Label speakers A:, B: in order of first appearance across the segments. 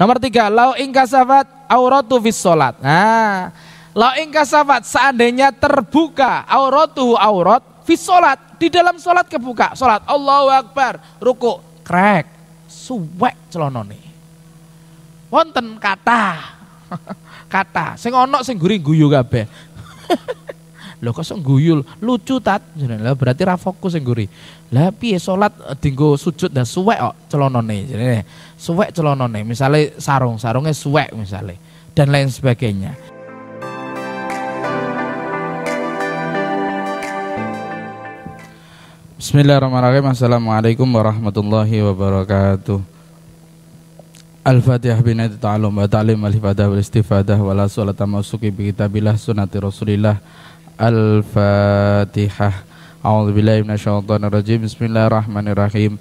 A: Nomor tiga, lau ingkasafat auratu fis sholat. Nah, lau ingkasafat seandainya terbuka auratu aurat fis sholat. di dalam solat kebuka. Solat Allahu Akbar, ruku, krek, suwek nih. Wonten kata, kata, sing onok sing guri guyu kabeh. lo kok guyul, lucu tat. Lah berarti ra fokus sing guri. Lah piye salat eh, dinggo sujud dan suwek kok celonone jadi Suwek celonone, misale sarung, sarungnya suwek misale dan lain sebagainya. Bismillahirrahmanirrahim. Assalamualaikum warahmatullahi wabarakatuh. Al-Fatihah bin Ta'alum wa Ta'alim al-hifadah wal-istifadah wa la tamasuki bi kitabillah sunati rasulillah Al-Fatihah A'udhu billahi minasyaitonir rajim. Bismillahirrahmanirrahim.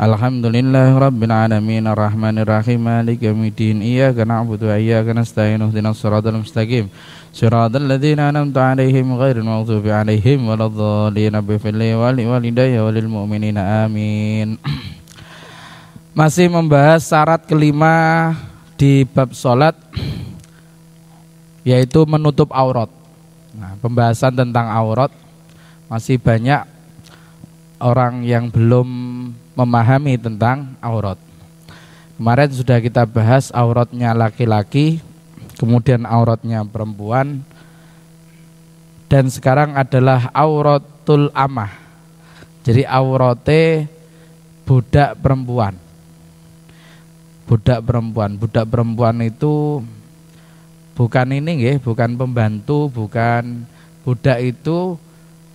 A: Alhamdulillah rabbil alamin Ar-Rahmanirrahim Malik Amidin Iyaka na'budu wa iyyaka nasta'in ihdinas siratal mustaqim siratal ladzina an'amta 'alaihim ghairil maghdubi 'alaihim waladdallin billahi wal walidayya walil Mu'minin amin. Masih membahas syarat kelima di bab sholat, yaitu menutup aurat. Nah, pembahasan tentang aurat masih banyak orang yang belum memahami tentang aurat. Kemarin sudah kita bahas auratnya laki-laki, kemudian auratnya perempuan, dan sekarang adalah auratul amah. Jadi aurate budak perempuan. Budak perempuan, budak perempuan itu bukan ini nggih, bukan pembantu, bukan budak itu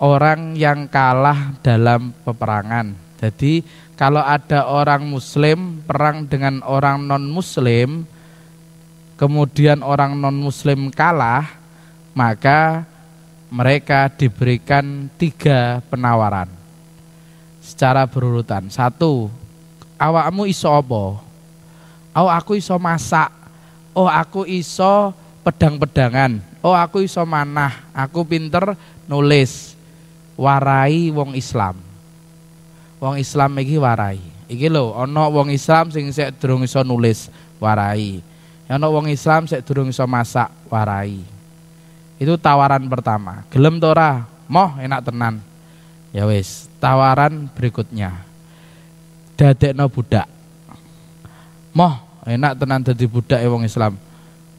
A: orang yang kalah dalam peperangan. Jadi kalau ada orang muslim perang dengan orang non muslim kemudian orang non muslim kalah maka mereka diberikan tiga penawaran secara berurutan. Satu, awakmu iso apa? Oh aku iso masak. Oh aku iso pedang-pedangan. Oh aku iso manah, aku pinter nulis. Warai wong Islam. Wong Islam iki warai. Iki lho, ana wong Islam sing sik durung iso nulis, warai. Ana wong Islam sik durung iso masak, warai. Itu tawaran pertama. Gelem to ora? Moh enak tenan. Ya wis, tawaran berikutnya. Dadekno budak. Moh enak tenan dadi budak e wong Islam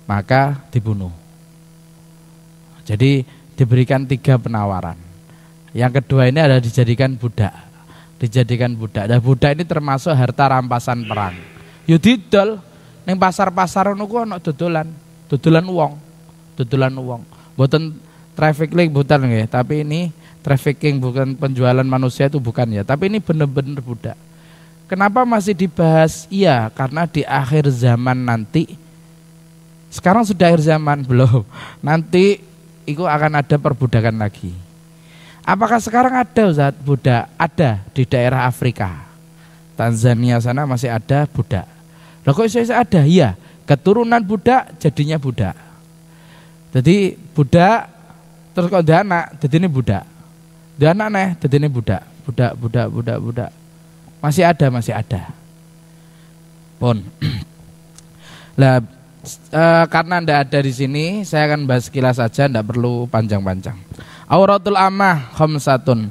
A: maka dibunuh. Jadi diberikan tiga penawaran. Yang kedua ini ada dijadikan budak. Dijadikan budak. Dan nah, budak ini termasuk harta rampasan perang. Yudidol, ya neng pasar-pasar nunggu ono tutulan tutulan uang, tutulan uang. Buatan link bukan ya, tapi ini trafficking bukan penjualan manusia itu bukan ya, tapi ini benar-benar budak. Kenapa masih dibahas? Iya, karena di akhir zaman nanti sekarang sudah akhir zaman belum. Nanti itu akan ada perbudakan lagi. Apakah sekarang ada Ustaz budak? Ada di daerah Afrika. Tanzania sana masih ada budak. Loh kok bisa ada? Iya, keturunan budak jadinya budak. Jadi budak terus kok dia anak, jadi ini budak. Dia anak nih, jadi ini budak. Budak, budak, budak, budak. Masih ada, masih ada. Pun. Lah e, karena Anda ada di sini, saya akan bahas kilas saja, tidak perlu panjang-panjang. Auratul amah khamsatun.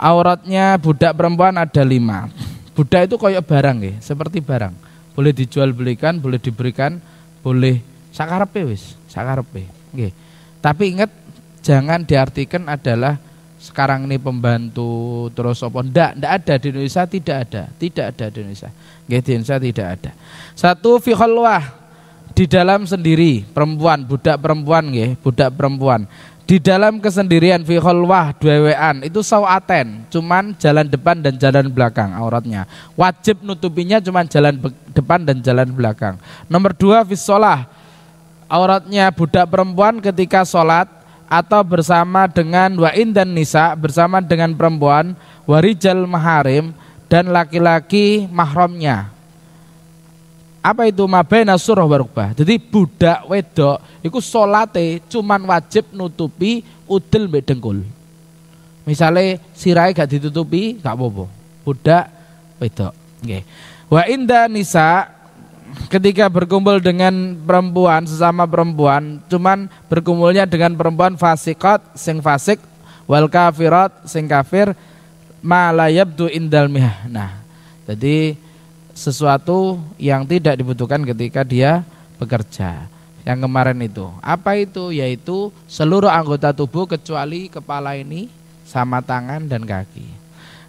A: Auratnya budak perempuan ada lima. Budak itu koyok barang ya, seperti barang. Boleh dijual belikan, boleh diberikan, boleh sakarpe wis, sakarpe. Oke. Tapi ingat jangan diartikan adalah sekarang ini pembantu terus apa ndak ndak ada di Indonesia tidak ada tidak ada di Indonesia Gede di Indonesia tidak ada satu fi di dalam sendiri perempuan budak perempuan nggih budak perempuan di dalam kesendirian fi kholwah dwewean itu sawaten cuman jalan depan dan jalan belakang auratnya wajib nutupinya cuman jalan depan dan jalan belakang nomor dua fi sholah auratnya budak perempuan ketika sholat atau bersama dengan wain dan nisa bersama dengan perempuan warijal maharim dan laki-laki mahramnya apa itu mabena surah warubah Jadi budak wedok itu solate cuman wajib nutupi udil mbak dengkul. misalnya sirai gak ditutupi gak apa-apa. Budak wedok. Oke. Wa inda nisa ketika berkumpul dengan perempuan sesama perempuan cuman berkumpulnya dengan perempuan fasikot sing fasik wal kafirat sing kafir ma tuh indal mihah. Nah, jadi sesuatu yang tidak dibutuhkan ketika dia bekerja. Yang kemarin itu. Apa itu? Yaitu seluruh anggota tubuh kecuali kepala ini sama tangan dan kaki.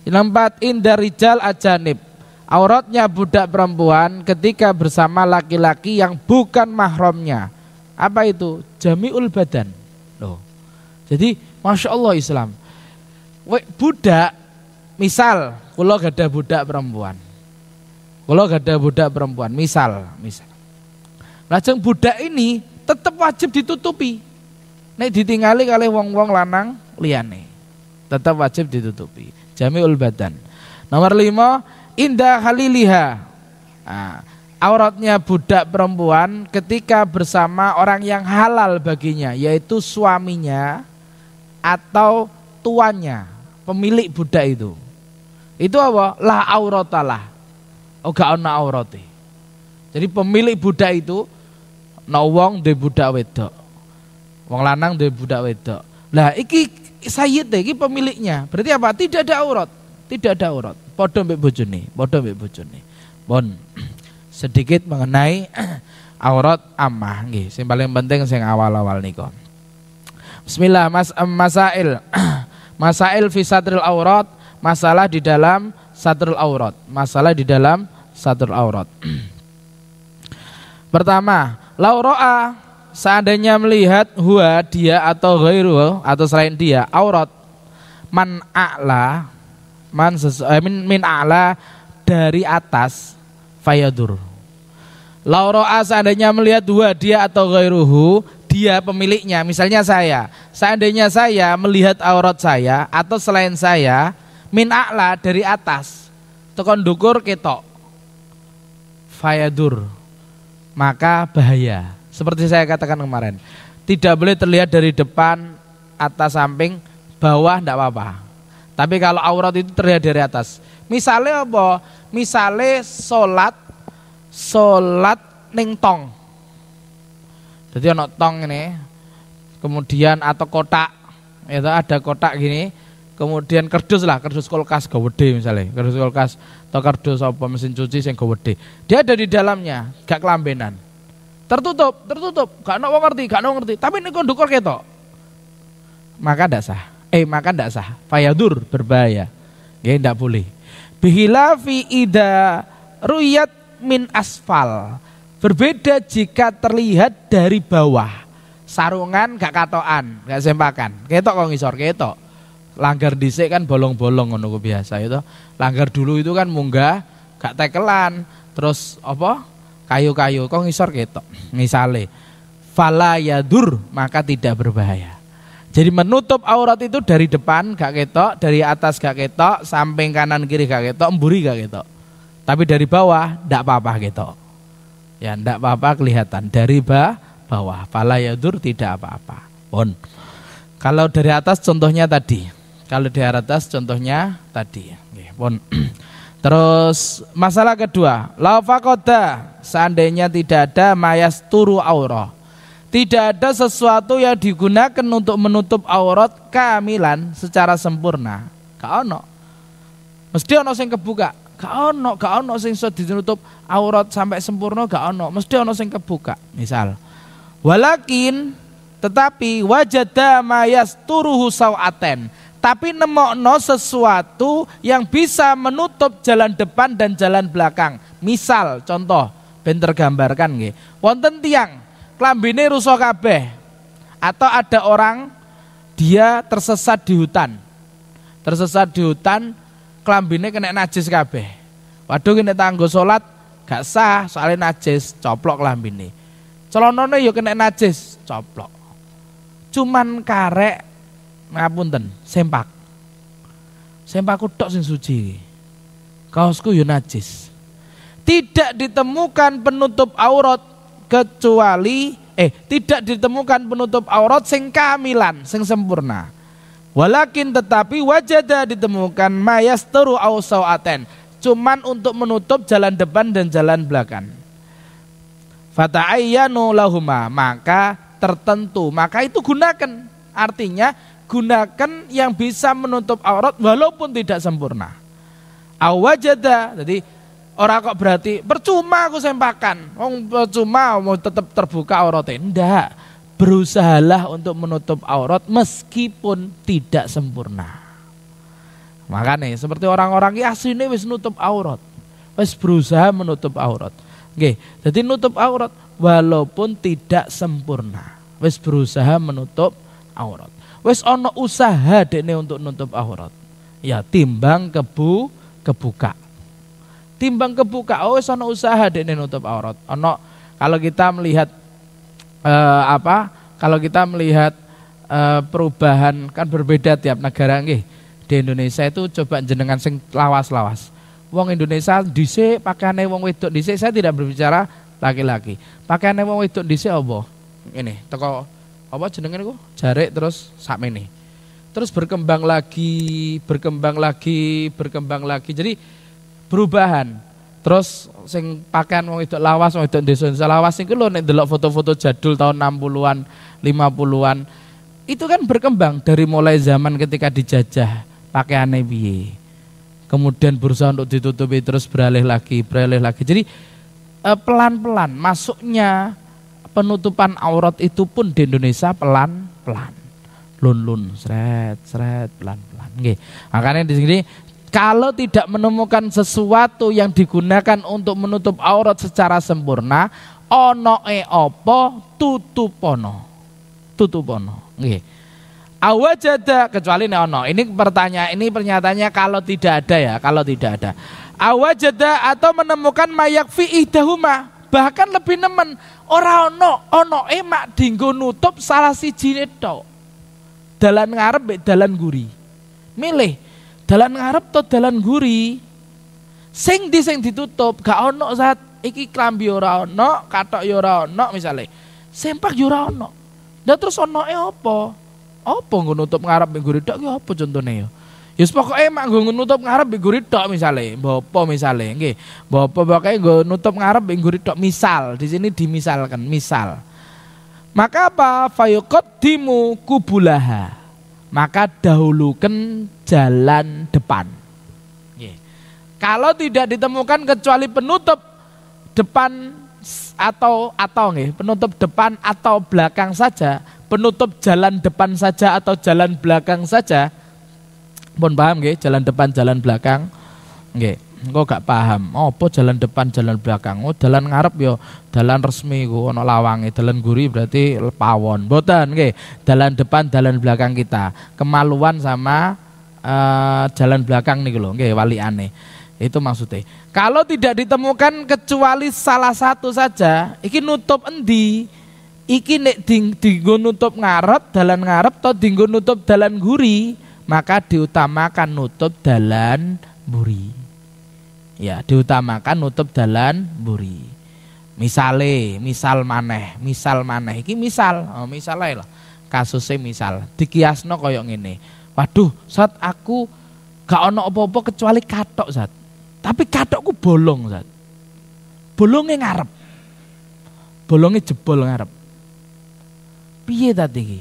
A: Yang dari indarijal ajanib. Auratnya budak perempuan ketika bersama laki-laki yang bukan mahramnya. Apa itu? Jamiul badan. Loh. Jadi, Masya Allah Islam. Budak, misal, kalau ada budak perempuan kalau ada budak perempuan, misal, misal. Lajeng budak ini tetap wajib ditutupi. Nek ditinggali kali wong-wong lanang liane. Tetap wajib ditutupi. Jamiul badan. Nomor lima, indah haliliha. Nah, auratnya budak perempuan ketika bersama orang yang halal baginya, yaitu suaminya atau tuannya, pemilik budak itu. Itu apa? La auratalah Oh ana aurate. Jadi pemilik budak itu ana wong duwe budak wedok. Wong lanang duwe budak wedok. Lah iki sayyid iki pemiliknya. Berarti apa? Tidak ada aurat. Tidak ada aurat. Padha mbek bojone, padha mbek bojone. Bon. Sedikit mengenai aurat amah nggih. Sing paling penting sing awal-awal niku. Bismillah mas masail. masail fi satril aurat, masalah di dalam satril aurat, masalah di dalam satur aurat. Pertama, lauroa seandainya melihat hua dia atau ghairu atau selain dia aurat man a'la man sesuai eh, min, min a'la dari atas fayadur. Lauroa seandainya melihat hua dia atau ghairuhu dia pemiliknya, misalnya saya. Seandainya saya melihat aurat saya atau selain saya min a'la dari atas. Tekon dukur ketok fayadur maka bahaya. Seperti saya katakan kemarin, tidak boleh terlihat dari depan, atas, samping, bawah tidak apa-apa. Tapi kalau aurat itu terlihat dari atas. Misalnya apa? Misalnya sholat, sholat ning tong. Jadi ono tong ini, kemudian atau kotak, itu ya ada kotak gini, Kemudian kerdus lah, kerdus kulkas gawede misalnya, kerdus kulkas atau kerdus apa mesin cuci yang gawede. Dia ada di dalamnya, gak kelambenan. Tertutup, tertutup, gak nopo ngerti, gak nopo ngerti. Tapi ini kondukor ketok. Maka tidak sah. Eh, maka tidak sah. Fayadur berbahaya. Ya tidak boleh. Bihilafi ida ruyat min asfal. Berbeda jika terlihat dari bawah. Sarungan gak katoan, gak sempakan. Ketok kok ngisor, ketok. Langgar dhisik kan bolong-bolong ngono biasa itu. Ya Langgar dulu itu kan munggah, gak tekelan, terus apa? Kayu-kayu kok ngisor ketok. Misale fala yadur maka tidak berbahaya. Jadi menutup aurat itu dari depan gak ketok, dari atas gak ketok, samping kanan kiri gak ketok, emburi gak ketok. Tapi dari bawah ndak apa-apa ketok. Ya ndak apa-apa kelihatan dari bah, bawah. Fala yadur tidak apa-apa. Bon. Kalau dari atas contohnya tadi kalau di atas contohnya tadi. okay, pun. Terus masalah kedua, laufakoda seandainya tidak ada mayas turu aurah. Tidak ada sesuatu yang digunakan untuk menutup aurat kehamilan secara sempurna. Gak ono. Mesti ono sing kebuka. Gak ono, gak ono sing ditutup aurat sampai sempurna gak ono. Mesti ono sing kebuka. Misal, walakin tetapi wajada mayas turuhu sawaten tapi nemokno sesuatu yang bisa menutup jalan depan dan jalan belakang. Misal contoh ben tergambarkan nggih. Wonten tiang klambine rusak kabeh atau ada orang dia tersesat di hutan. Tersesat di hutan klambine kena najis kabeh. Waduh kena tanggo salat gak sah soalnya najis coplok klambine. Celonone yo kena najis coplok. Cuman karek ngapunten, sempak. Sempakku tok sing suci. Kaosku yo najis. Tidak ditemukan penutup aurat kecuali eh tidak ditemukan penutup aurat sing kamilan, sing sempurna. Walakin tetapi wajada ditemukan mayas teru aten. Cuman untuk menutup jalan depan dan jalan belakang. Fata'ayyanu lahuma. Maka tertentu. Maka itu gunakan. Artinya gunakan yang bisa menutup aurat walaupun tidak sempurna. Awajada, jadi orang kok berarti percuma aku sempakan, oh percuma mau tetap terbuka ini Enggak, berusahalah untuk menutup aurat meskipun tidak sempurna. Makanya seperti orang-orang asli sini wis nutup aurat, wis berusaha menutup aurat. Oke, jadi nutup aurat walaupun tidak sempurna, wis berusaha menutup aurat. Wis ono usaha dekne untuk nutup aurat. Ya timbang kebu kebuka. Timbang kebuka oh wis ana usaha dekne nutup aurat. Ono kalau kita melihat eh, apa? Kalau kita melihat eh, perubahan kan berbeda tiap negara Nih Di Indonesia itu coba jenengan sing lawas-lawas. Wong Indonesia pakai nih wong wedok dhisik saya tidak berbicara laki-laki. Pakaiane wong wedok dhisik apa? Ini toko apa jenengan niku? Jarik terus sakmene. Terus berkembang lagi, berkembang lagi, berkembang lagi. Jadi perubahan. Terus sing pakaian wong itu lawas, wong itu desa lawas itu lo nek delok foto-foto jadul tahun 60-an, 50-an itu kan berkembang dari mulai zaman ketika dijajah pakaian piye kemudian berusaha untuk ditutupi terus beralih lagi beralih lagi jadi eh, pelan-pelan masuknya penutupan aurat itu pun di Indonesia pelan-pelan. Lun-lun, seret, seret, pelan-pelan. Nggih. Makanya di sini kalau tidak menemukan sesuatu yang digunakan untuk menutup aurat secara sempurna, ono e opo tutupono. Tutupono. Nggih. Awajada kecuali ne ono. Ini pertanyaan ini pernyataannya kalau tidak ada ya, kalau tidak ada. Awajada atau menemukan mayak fi idahuma bahkan lebih nemen Ora ana onoke emak eh, dinggo nutup salah jinet tok. Dalan ngarep mbek dalan guri. Milih dalan ngarep to dalan guri. Sing di sing ditutup gak ono saat iki klambi ora ono, katok ya ora ono misale. Sempak ya ora ono. Lah terus onoke apa? Apa nggo nutup ngarep mbek guri tok ki ya apa contone ya? Yus pokoknya mak gue nutup ngarep gurit dok misalnya, bopo misalnya, nggih. Bopo pokoknya gue nutup ngarep gurit dok misal, di sini dimisalkan misal. Maka apa? Fayukot dimu kubulaha. Maka dahulukan jalan depan. Kalau tidak ditemukan kecuali penutup depan atau atau nggih, penutup depan atau belakang saja, penutup jalan depan saja atau jalan belakang saja, pun paham nggih, jalan depan, jalan belakang. Nggih. Engko gak paham. Apa jalan depan, jalan belakang? Oh, jalan ngarep yo, ya, jalan resmi ku ono lawange, dalan guri berarti pawon. Mboten nggih. Jalan depan, jalan belakang kita. Kemaluan sama uh, jalan belakang niku lho, nggih aneh. Itu maksudnya. Kalau tidak ditemukan kecuali salah satu saja, iki nutup endi? Iki nek ding, dinggo nutup ngarep, dalan ngarep atau dinggo nutup dalan guri? maka diutamakan nutup dalan buri. Ya, diutamakan nutup dalan buri. Misale, misal maneh, misal maneh iki misal, oh, misal ae lah. Kasuse misal dikiasno koyo ngene. Waduh, saat aku gak ono apa-apa kecuali katok saat. Tapi katokku bolong saat. Bolongnya ngarep. Bolongnya jebol ngarep. Piye tadi iki?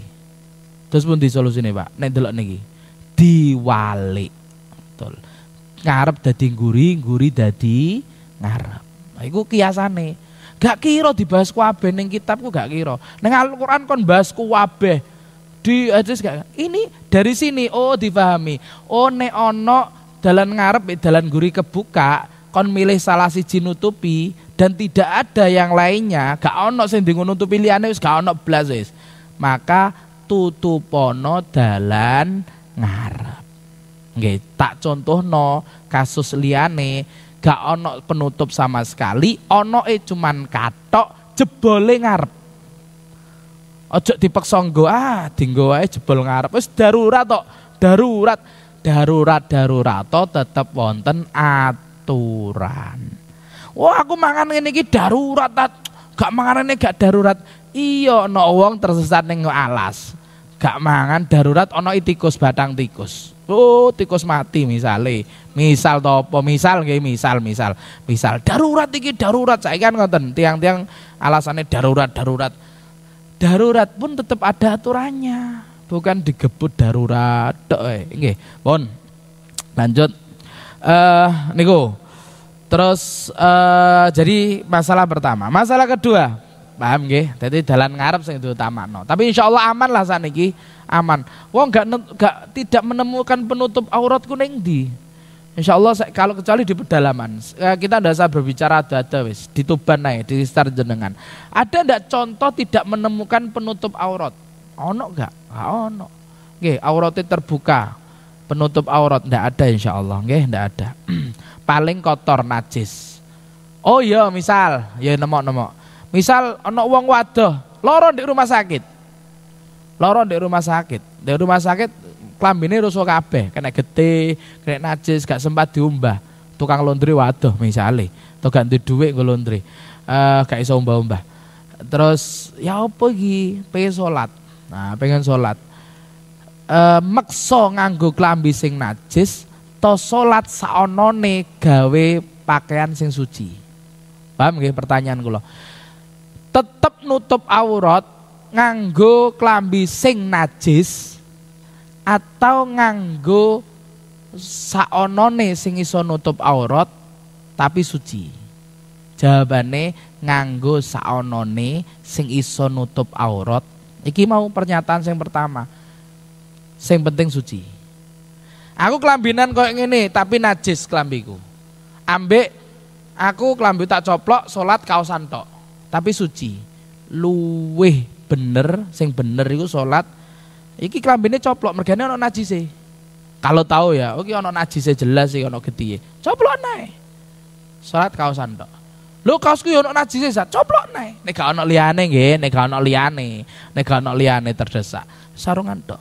A: Terus pun nih Pak. Nek delok niki wali. Betul. Ngarep dadi guri guri dadi ngarep. Nah, iku kiasane. Gak kira dibahas kuabe ning kitabku gak kira. Ning Al-Qur'an kon bahas kuabe. Di ajis eh, gak. Ini dari sini oh dipahami. Oh nek ono dalan ngarep dalan guri kebuka, kon milih salah siji nutupi dan tidak ada yang lainnya, gak ono sing nutupi liyane wis gak ono blas Maka tutupono dalan ngarep. Nggih, tak contoh no kasus Liane, gak ono penutup sama sekali, ono e cuman katok jebole ngarep. Ojo dipeksa nggo ah, dinggo wae jebol ngarep. Wis darurat tok, darurat. Darurat-darurat to tetep wonten aturan. Wah, aku mangan ngene iki darurat, gak mangan ini gak darurat. Iya, no wong tersesat ning alas gak mangan darurat ono tikus batang tikus. Oh, tikus mati misale. Misal topo Misal gini misal misal. Misal darurat iki darurat saya kan ngoten. Tiang-tiang alasannya darurat darurat. Darurat pun tetap ada aturannya. Bukan digebut darurat tok gini bon lanjut. Eh uh, niku. Terus uh, jadi masalah pertama, masalah kedua Paham ke? Jadi jalan ngarep sing taman, Tapi insya Allah aman lah sana ki, aman. Wong gak, gak tidak menemukan penutup aurat kuning di. Insya Insyaallah kalau kecuali di pedalaman. Eh, kita ndak usah berbicara ada-ada wis, di Tuban naik, di sekitar jenengan. Ada ndak contoh tidak menemukan penutup aurat? Ono gak? Gak ono. Nggih, auratnya terbuka. Penutup aurat ndak ada insya Allah, nggih, ndak ada. Paling kotor najis. Oh iya, misal, ya nemok-nemok Misal ana uang wadah lara di rumah sakit. Lara di rumah sakit. Di rumah sakit klambine rusak ape, kena getih, kena najis, gak sempat diumbah. Tukang laundry wadah misale, atau gak duwe dhuwit nggo laundry. Uh, gak iso umbah-umbah. Terus ya apa iki? Pengen salat. Nah, pengen salat. Eh meksa nganggo klambi sing najis, to salat saonone gawe pakaian sing suci. Paham nggih pertanyaan kula? nutup aurat nganggo klambi sing najis atau nganggo saonone sing iso nutup aurat tapi suci. Jawabane nganggo saonone sing iso nutup aurat. Iki mau pernyataan sing pertama. Sing penting suci. Aku kelambinan koyo ini tapi najis kelambiku. Ambek aku kelambi tak coplok salat kaosan tok tapi suci luweh bener sing bener iku salat iki klambine coplok mergane ana najise. Kalau tahu ya, oke oh, ana najise jelas sih ana getihe. Coplok nae. Salat kaosan tok. Lho kaosku yo ya ana najise sa coplok nae. Nek gak ana liyane nggih, nek gak ana liyane, nek gak ana liyane terdesak. Sarungan tok.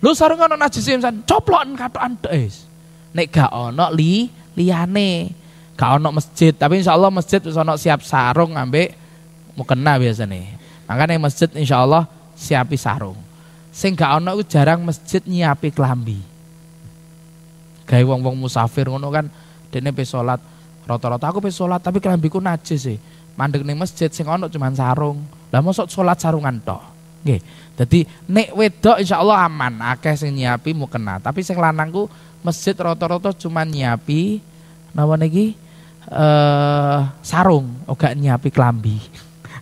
A: Lho sarungan ana najise san, coplok katokan tok wis. Nek gak ana li liyane. Gak ana masjid, tapi insyaallah masjid wis ana siap sarung ambek mukena biasa nih. Makanya masjid insya Allah siapi sarung. Sing gak ono jarang masjid nyiapi kelambi. Gaya wong-wong musafir ngono kan dene pe salat rata-rata aku pe salat tapi kelambiku najis sih. Mandek nih masjid sing ono cuma sarung. Lah mosok solat sarungan toh. Oke, Jadi nek wedok insya Allah aman, akeh sing nyiapi mukena. Tapi sing lanangku masjid rata-rata cuma nyiapi nawa niki? eh sarung, oke, oh, nyapi kelambi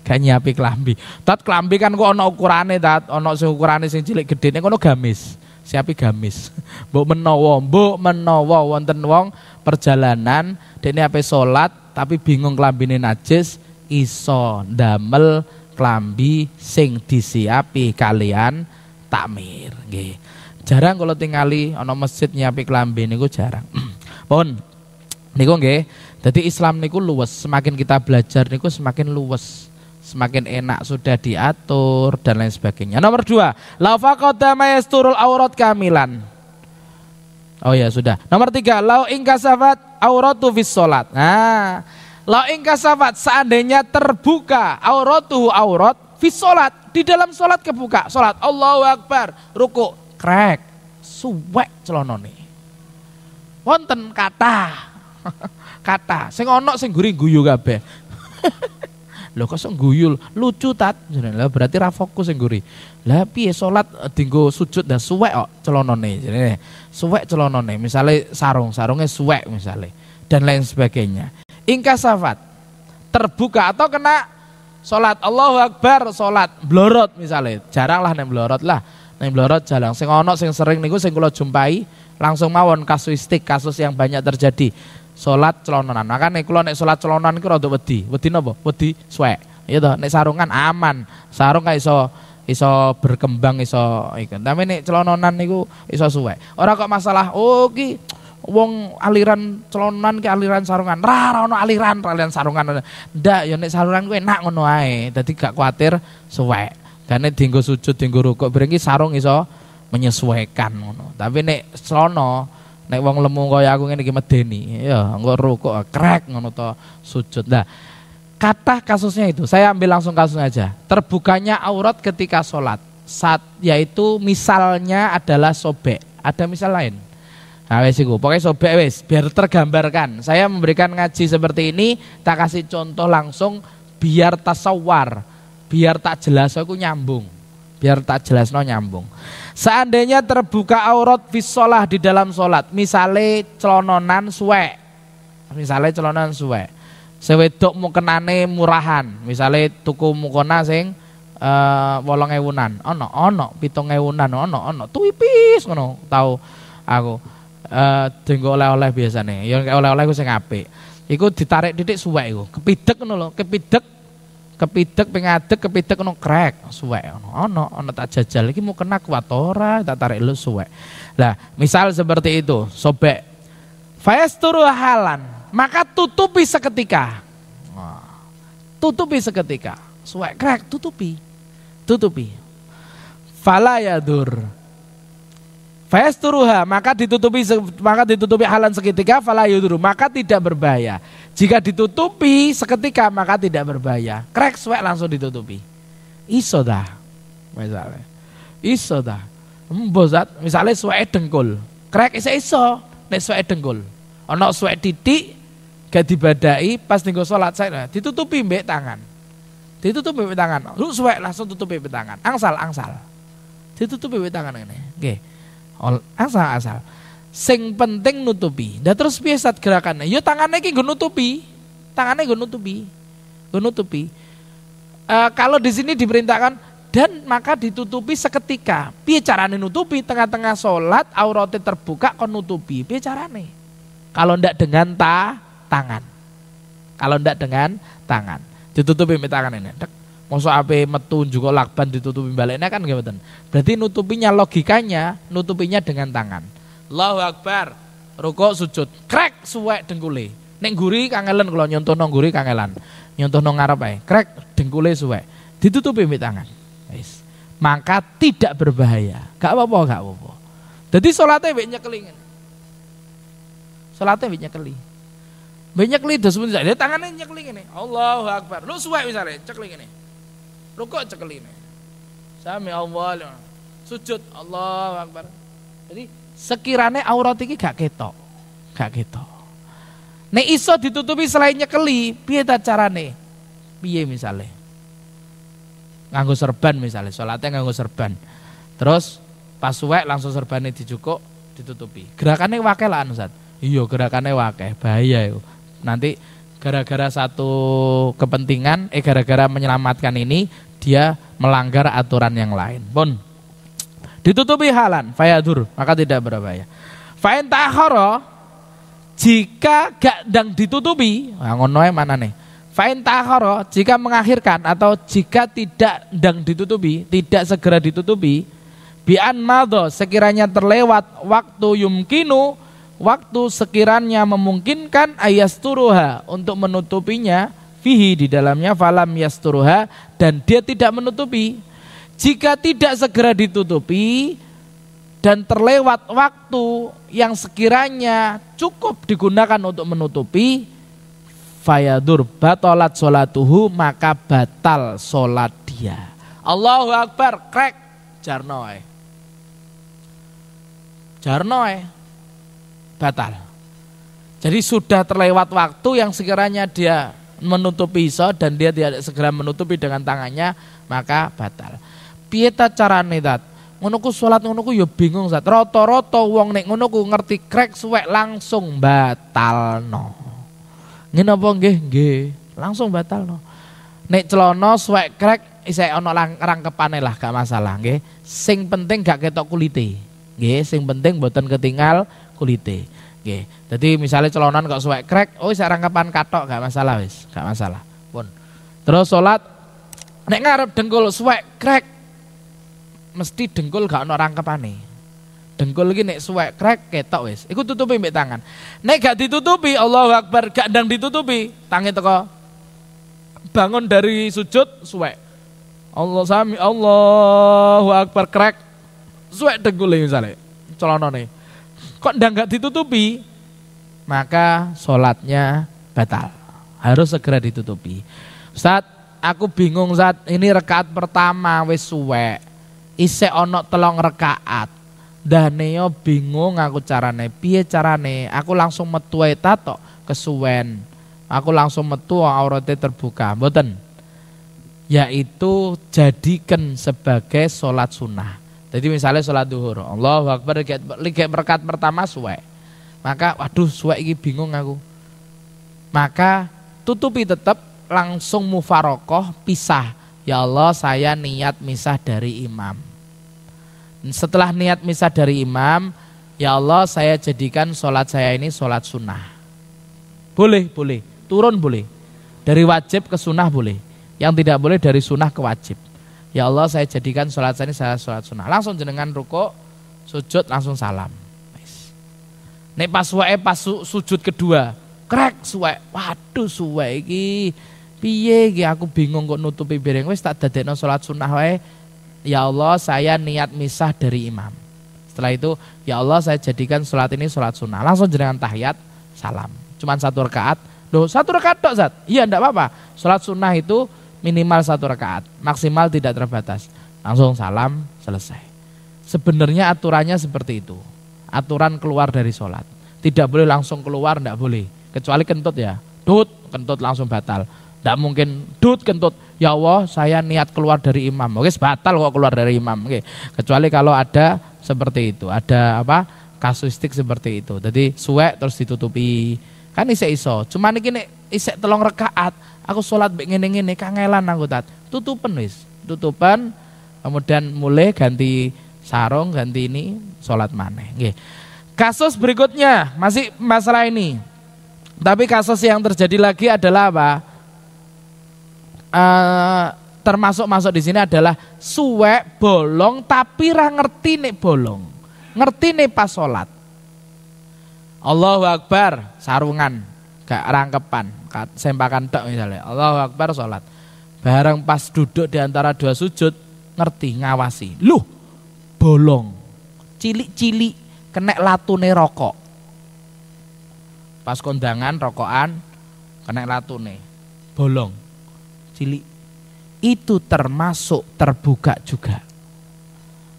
A: gak nyiapi kelambi. Tat kelambi kan kok ono ukurane tat, ono ukurane sing cilik gede nih kono gamis. Siapi gamis. bu menowo, bu menowo, wonten wong perjalanan dene ape solat tapi bingung kelambine najis iso damel kelambi sing disiapi kalian takmir nggih. Jarang kalau tinggali, ono masjid nyiapi kelambi niku jarang. Pun niku nggih. Jadi Islam niku luwes, semakin kita belajar niku semakin luwes semakin enak sudah diatur dan lain sebagainya. Nomor dua, lafakota maesturul aurat kamilan. Oh ya sudah. Nomor tiga, lau ingkasafat auratu fis solat. Nah, lau ingkasafat seandainya terbuka auratu aurat fis solat di dalam solat kebuka. Solat Allah Akbar, ruku, krek, suwek celononi. Wonten kata, kata, sing ono sing guring guyu kabeh. lo kok sok guyul, lucu tat. Lah berarti ra fokus sing guri. Lah piye salat eh, dinggo sujud dan suwek kok celonone jenenge. Suwek celonone, misale sarung, sarungnya suwek misalnya dan lain sebagainya. safat terbuka atau kena salat Allahu Akbar, salat blorot misalnya. Jarang lah nek blorot lah. Nek blorot jarang, sing ana sing sering niku sing kula jumpai langsung mawon kasuistik kasus yang banyak terjadi celononan. Maka nah, Makane kula nek sholat celononan iku rada wedi. Wedi napa? Wedi suwek. Iya toh, nek sarungan aman. Sarung kayak iso iso berkembang iso iku. Tapi nek celononan niku iso suwek. Ora kok masalah oh wong aliran celonan ke aliran sarungan. Ra no ono aliran aliran sarungan. Ndak ya nek sarungan kuwi enak ngono ae. Dadi gak kuatir suwek. Karena dinggo sujud dinggo rukuk berengki sarung iso menyesuaikan ngono. Tapi nek celono Nek wong lemu kaya aku ngene iki medeni, ya engko rokok, krek ngono to sujud. Nah, kata kasusnya itu, saya ambil langsung kasus aja. Terbukanya aurat ketika sholat, saat yaitu misalnya adalah sobek. Ada misal lain? Nah, wes iku, pokoknya sobek wes, biar tergambarkan. Saya memberikan ngaji seperti ini, tak kasih contoh langsung biar tasawar, biar tak jelas aku nyambung, biar tak jelas no nyambung. Seandainya terbuka aurat fisolah di dalam sholat, misalnya celononan suwe, misalnya celonan suwe, sewedok mukenane murahan, misalnya tuku mukona sing uh, eh, wolong ewunan, ono ono pitong ewunan, ono ono tuipis ngono, tahu aku uh, eh, tunggu oleh-oleh nih, yang oleh-oleh aku sing ape, ikut ditarik titik suwe iku, kepidek ngono kepidek kepidek ping adek kepidek ono krek suwek ono ono ono tak jajal lagi mau kena kuat ora tak tarik lu suwek lah misal seperti itu sobek fayasturu halan maka tutupi seketika tutupi seketika suwek krek tutupi tutupi fala ya dur fayasturuha maka ditutupi maka ditutupi halan seketika fala ya maka tidak berbahaya jika ditutupi seketika maka tidak berbahaya. Crack suwek langsung ditutupi. Iso dah. Misalnya. Iso dah. Mbozat, misalnya suwek dengkul. Crack iso iso. Nek suwek dengkul. Ono suwek titik gak dibadai pas ninggal sholat saya ditutupi mbek tangan. Ditutupi mbek tangan. Lu suwek langsung tutupi mbek tangan. Angsal angsal. Ditutupi mbek tangan ini. Oke. Okay. Angsal angsal. Sing penting nutupi. Dan terus biasa saat gerakannya? Yo ya tangannya iki gue nutupi. Tangannya gue nutupi. gue nutupi. E, kalau di sini diperintahkan dan maka ditutupi seketika. Piye carane nutupi tengah-tengah sholat auratnya terbuka kon nutupi. Piye carane? Kalau ndak dengan ta tangan. Kalau ndak dengan tangan. Ditutupi tangan ini. Dek. Masa ape metu juga lakban ditutupi baliknya kan nggih Berarti nutupinya logikanya nutupinya dengan tangan. Allahu Akbar. ruko sujud. Krek suwek dengkule. Nek guri kalau nyontoh nong guri kangelan. nong ngarep ae. Krek dengkule suwek. Ditutupi mitangan, tangan. Is. Maka tidak berbahaya. Gak apa-apa, gak apa-apa. Jadi solatnya banyak nyekeli. Sholatnya mbek nyekeli. banyak nyekeli dos menit. Dia tangannya nyekeli ini, Allahu Akbar. Lu suwek misalnya ini, ruko Rukuk ini, saya Sami Allah. Sujud Allahu Akbar. Jadi sekirane aurat iki gak ketok. Gak ketok. Nek iso ditutupi selain nyekeli, piye ta carane? Piye misale? Nganggo serban misale, salate nganggo serban. Terus pas suwek langsung serbane dicukuk, ditutupi. Gerakannya wakil lah Ustaz. Iya, gerakannya wakil, bahaya itu. Nanti gara-gara satu kepentingan, eh gara-gara menyelamatkan ini, dia melanggar aturan yang lain. Bon. Ditutupi halan fayadur, maka tidak berbahaya. Fa'in ta'khoro jika dang ditutupi, nah ngono mana nih? Fa'in ta'khoro jika mengakhirkan atau jika tidak dang ditutupi, tidak segera ditutupi, bi'an mado sekiranya terlewat waktu yumkinu waktu sekiranya memungkinkan ayas turuha untuk menutupinya fihi di dalamnya falam yasturuha dan dia tidak menutupi jika tidak segera ditutupi dan terlewat waktu yang sekiranya cukup digunakan untuk menutupi, fayadur batolat solatuhu maka batal solat dia. Allahu Akbar, krek, jarnoe. Jarnoe, batal. Jadi sudah terlewat waktu yang sekiranya dia menutupi iso dan dia tidak segera menutupi dengan tangannya, maka batal. Pieta ta carane dat ngono ku salat ngono ku ya bingung zat rata-rata wong nek ngono ku ngerti krek suwek langsung batalno ngene apa nggih ge langsung batal no nek celana suwek krek isih rang rangkepane lah gak masalah ge sing penting gak ketok kulite ge sing penting boten ketinggal kulite ge jadi misalnya celonan kok suwek krek oh isih rangkepan kato gak masalah wis gak masalah pun terus salat Nek ngarep dengkul suwek krek mesti dengkul gak ono rangkepane. Dengkul iki nek suwek krek ketok wis. Iku tutupi mbek tangan. Nek gak ditutupi, Allahu Akbar, gak ndang ditutupi, tangi teko bangun dari sujud suwek. Allah sami Allahu Akbar krek. Suwek dengkul sale. celanane. Kok ndang gak ditutupi, maka sholatnya batal. Harus segera ditutupi. Ustaz, aku bingung saat ini rekat pertama wis suwek isih ono telong rekaat. Daneo bingung aku carane piye carane? Aku langsung metuai tato kesuwen. Aku langsung metu aurate terbuka. Mboten. Yaitu jadikan sebagai sholat sunnah. Jadi misalnya sholat duhur, Allah Akbar, lihat berkat pertama suwe. Maka waduh suwe ini bingung aku. Maka tutupi tetap langsung mufarokoh pisah Ya Allah saya niat misah dari imam. Setelah niat misah dari imam, ya Allah saya jadikan sholat saya ini sholat sunnah. Boleh, boleh. Turun boleh. Dari wajib ke sunnah boleh. Yang tidak boleh dari sunnah ke wajib. Ya Allah saya jadikan sholat saya ini saya sholat sunnah. Langsung jenengan ruko, sujud langsung salam. Nek pas suwe pas sujud kedua, krek suwe. Waduh suwe ini piye iki aku bingung kok nutupi piring wis tak dadekno salat sunnah wae ya Allah saya niat misah dari imam setelah itu ya Allah saya jadikan salat ini salat sunnah langsung jenengan tahiyat salam cuman satu rakaat loh satu rakaat dok zat iya ndak apa-apa salat sunnah itu minimal satu rakaat maksimal tidak terbatas langsung salam selesai sebenarnya aturannya seperti itu aturan keluar dari sholat tidak boleh langsung keluar ndak boleh kecuali kentut ya Dut, kentut langsung batal tidak mungkin dut kentut. Ya Allah, saya niat keluar dari imam. Oke, batal kok keluar dari imam. Oke. Kecuali kalau ada seperti itu, ada apa? kasuistik seperti itu. Jadi suwek terus ditutupi. Kan isek iso. Cuma nih gini, isek tolong rekaat, aku sholat begini gini, kangelan aku tat. Tutupan wis. Tutupan kemudian mulai ganti sarung, ganti ini sholat mana, Oke. Kasus berikutnya masih masalah ini. Tapi kasus yang terjadi lagi adalah apa? Eh, termasuk masuk di sini adalah suwek bolong tapi ra ngerti nih bolong. Ngerti nih pas sholat. Allahu Akbar sarungan gak rangkepan sempakan tok misalnya Allahu Akbar sholat bareng pas duduk di antara dua sujud ngerti ngawasi lu bolong cilik-cilik kena latune rokok pas kondangan rokokan kena latune bolong Cili itu termasuk terbuka juga.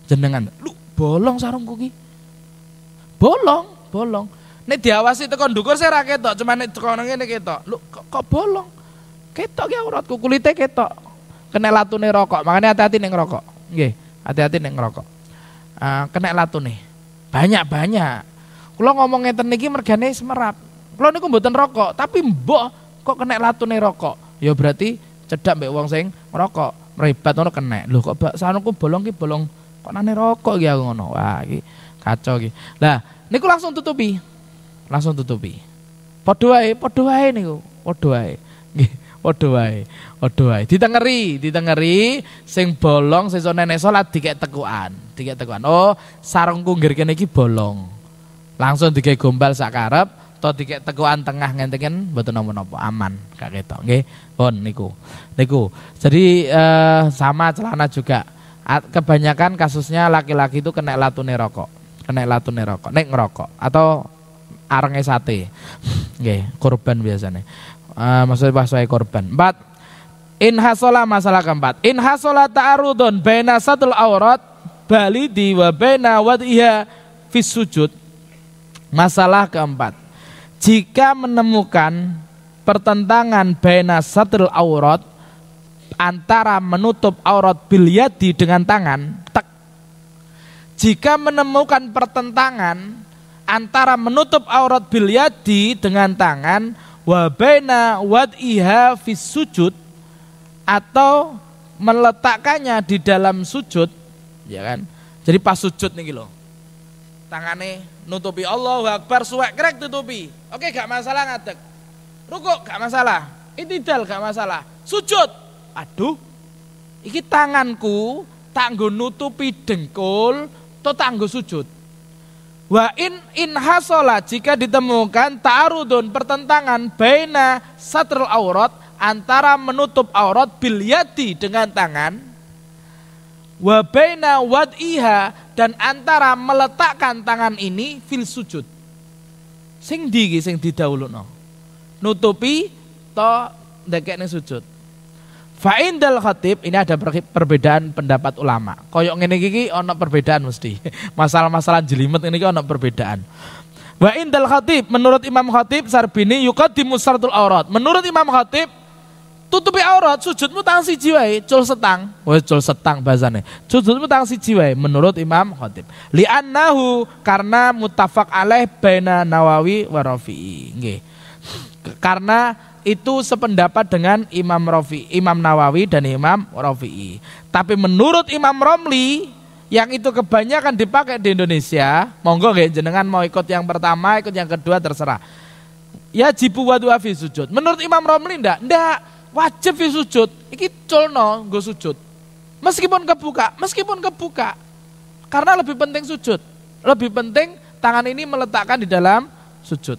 A: Jenengan, lu bolong sarung kuki, Bolong, bolong. Nih diawasi itu dukur saya ra Cuman cuma nek tekan ngene ketok. Lu kok, kok bolong? Ketok ya auratku kulite ketok. Kena latu nih rokok, makanya hati-hati nih ngerokok. Oke, hati-hati nih ngerokok. Uh, kena nih Banyak-banyak. Kalo ngomongnya ngeten niki mergane semerap. kalau ini kumbutan rokok, tapi mbok kok kena latu nih rokok. Ya berarti cedak mbek wong sing ngerokok, meribat ngono kena. Lho kok bak baksoanku bolong ki bolong kok nane rokok iki aku ngono. Wah, iki kacau ki. Lah, niku langsung tutupi. Langsung tutupi. Padha wae, padha wae niku, padha wae. Nggih, padha wae. Padha wae. Ditengeri, ditengeri sing bolong sesuk nenek salat dikek tekuan, dikek tekuan. Oh, sarungku nggir kene iki bolong. Langsung dikek gombal sak karep, atau dikek tekuan tengah ngenteken betul nomor nopo aman kak ketok nggih. Bon niku. Niku. Jadi eh, sama celana juga. Kebanyakan kasusnya laki-laki itu kena latune rokok. Kena latune rokok, nek ngerokok atau arenge sate. Nggih, korban biasanya. uh, maksudnya bahasa saya korban. Empat hasola masalah keempat. hasola ta'arudun baina satul aurat balidi wa baina wad'iha fis sujud. Masalah keempat. Jika menemukan pertentangan baina satril aurat antara menutup aurat bilyadi dengan tangan tek jika menemukan pertentangan antara menutup aurat bilyadi dengan tangan wa baina wad'iha fis sujud atau meletakkannya di dalam sujud ya kan jadi pas sujud nih gitu loh tangane nutupi Allahu Akbar suwek krek tutupi oke gak masalah ngadek Rukuk gak masalah, itidal gak masalah, sujud. Aduh, iki tanganku tanggo nutupi dengkul, to tanggo sujud. Wa in in hasola jika ditemukan ta'arudun pertentangan baina satrul aurat antara menutup aurat bil yadi dengan tangan wa baina wad'iha dan antara meletakkan tangan ini fil sujud. Sing di sing didahulukno nutupi to deket ning sujud. Fa indal khatib ini ada perbedaan pendapat ulama. Koyok ngene gigi, onak perbedaan mesti. Masalah-masalah jelimet ini onak perbedaan. Wa indal khatib menurut Imam Khatib Sarbini di musartul aurat. Menurut Imam Khatib tutupi aurat sujudmu tang si jiwa cul setang. Wah cul setang bahasane. Sujudmu tang si jiwa menurut Imam Khatib. nahu karena mutafak alaih baina Nawawi warofi. Nggih karena itu sependapat dengan Imam Rafi, Imam Nawawi dan Imam Rafi'i. Tapi menurut Imam Romli yang itu kebanyakan dipakai di Indonesia, monggo nggih jenengan mau ikut yang pertama, ikut yang kedua terserah. Ya jibu wa fi sujud. Menurut Imam Romli ndak? Ndak. Wajib fi sujud. Iki colno nggo sujud. Meskipun kebuka, meskipun kebuka. Karena lebih penting sujud. Lebih penting tangan ini meletakkan di dalam sujud.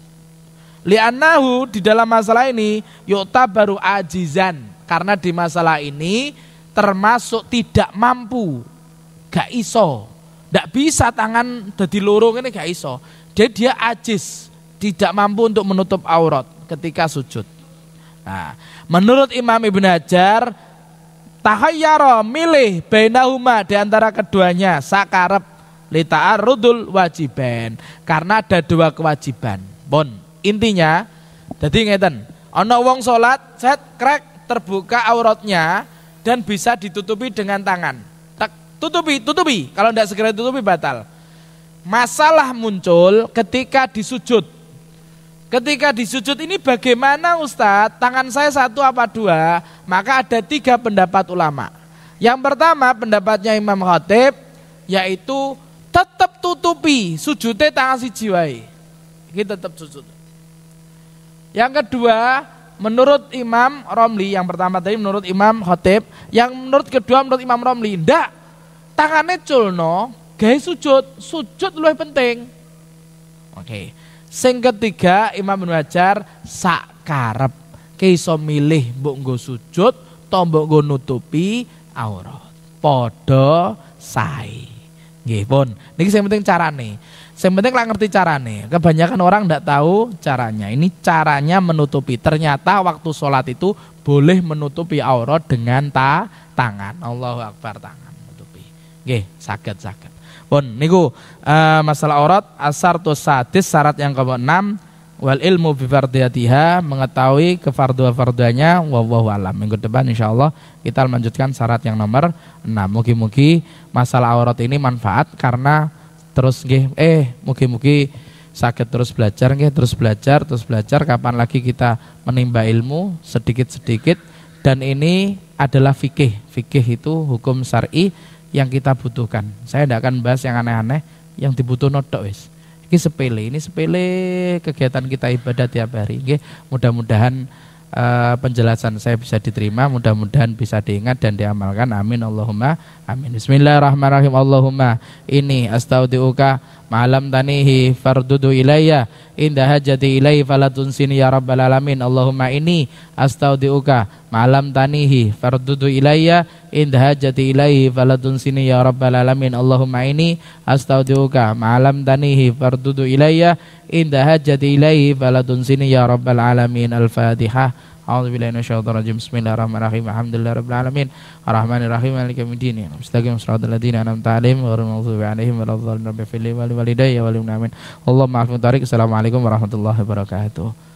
A: Li'annahu di dalam masalah ini yukta baru ajizan. Karena di masalah ini termasuk tidak mampu. Gak iso. Gak bisa tangan jadi lorong ini gak iso. Jadi dia ajis Tidak mampu untuk menutup aurat ketika sujud. Nah, menurut Imam Ibn Hajar, tahayyara milih bainahuma di antara keduanya sakarep lita'arudul wajiban karena ada dua kewajiban. Bon. Intinya jadi ngeten, ana wong salat set krek terbuka auratnya dan bisa ditutupi dengan tangan. Tak tutupi, tutupi. Kalau tidak segera tutupi batal. Masalah muncul ketika disujud. Ketika disujud ini bagaimana Ustadz? Tangan saya satu apa dua? Maka ada tiga pendapat ulama. Yang pertama pendapatnya Imam khotib yaitu tetap tutupi sujudnya tangan si jiwai. kita tetap sujud. Yang kedua, menurut Imam Romli, yang pertama tadi menurut Imam Khotib, yang menurut kedua menurut Imam Romli, ndak tangannya culno, gay sujud, sujud lebih penting. Oke. Okay. Sing ketiga Imam Ibnu Hajar sakarep. Keiso milih mbok nggo sujud tombok mbok nggo nutupi aurat. Padha sae. Nggih pun. Niki sing penting carane. Yang penting lah ngerti carane. Kebanyakan orang tidak tahu caranya. Ini caranya menutupi. Ternyata waktu sholat itu boleh menutupi aurat dengan ta tangan. Allahu Akbar tangan menutupi. Oke, sakit sakit. bon, niku uh, masalah aurat asar tuh sadis syarat yang keenam wal ilmu bi mengetahui kefardua-farduanya wallahu alam. Minggu depan insya Allah kita lanjutkan syarat yang nomor enam. Mugi-mugi masalah aurat ini manfaat karena terus nggih eh mugi-mugi sakit terus belajar nggih terus belajar terus belajar kapan lagi kita menimba ilmu sedikit-sedikit dan ini adalah fikih fikih itu hukum syari yang kita butuhkan saya tidak akan bahas yang aneh-aneh yang dibutuh notok wis ini sepele ini sepele kegiatan kita ibadah tiap hari nggih mudah-mudahan Eh, penjelasan saya bisa diterima, mudah-mudahan bisa diingat dan diamalkan. Amin Allahumma amin. Bismillahirrahmanirrahim. Allahumma ini astaudiuka malam tanihi fardudu ilayya indah hajati ilai falatun sini ya rabbal alamin. Allahumma ini astaudiuka malam tanihi fardudu ilayya indah hajati ilai falatun sini ya rabbal alamin. Allahumma ini astaudiuka malam tanihi fardudu ilayya indaha jadi ilaihi baladun sini ya rabbal alamin al-fatihah A'udzu billahi minasyaitonir rajim. Bismillahirrahmanirrahim. Alhamdulillahi rabbil alamin. Arrahmanirrahim. Maliki yaumiddin. Mustaqim shiratal ladzina an'amta 'alaihim ghairil maghdubi 'alaihim waladdallin. Rabbi fil li wa li walidayya wa lil mu'minin. Allahumma afin tariq. Assalamualaikum warahmatullahi wabarakatuh.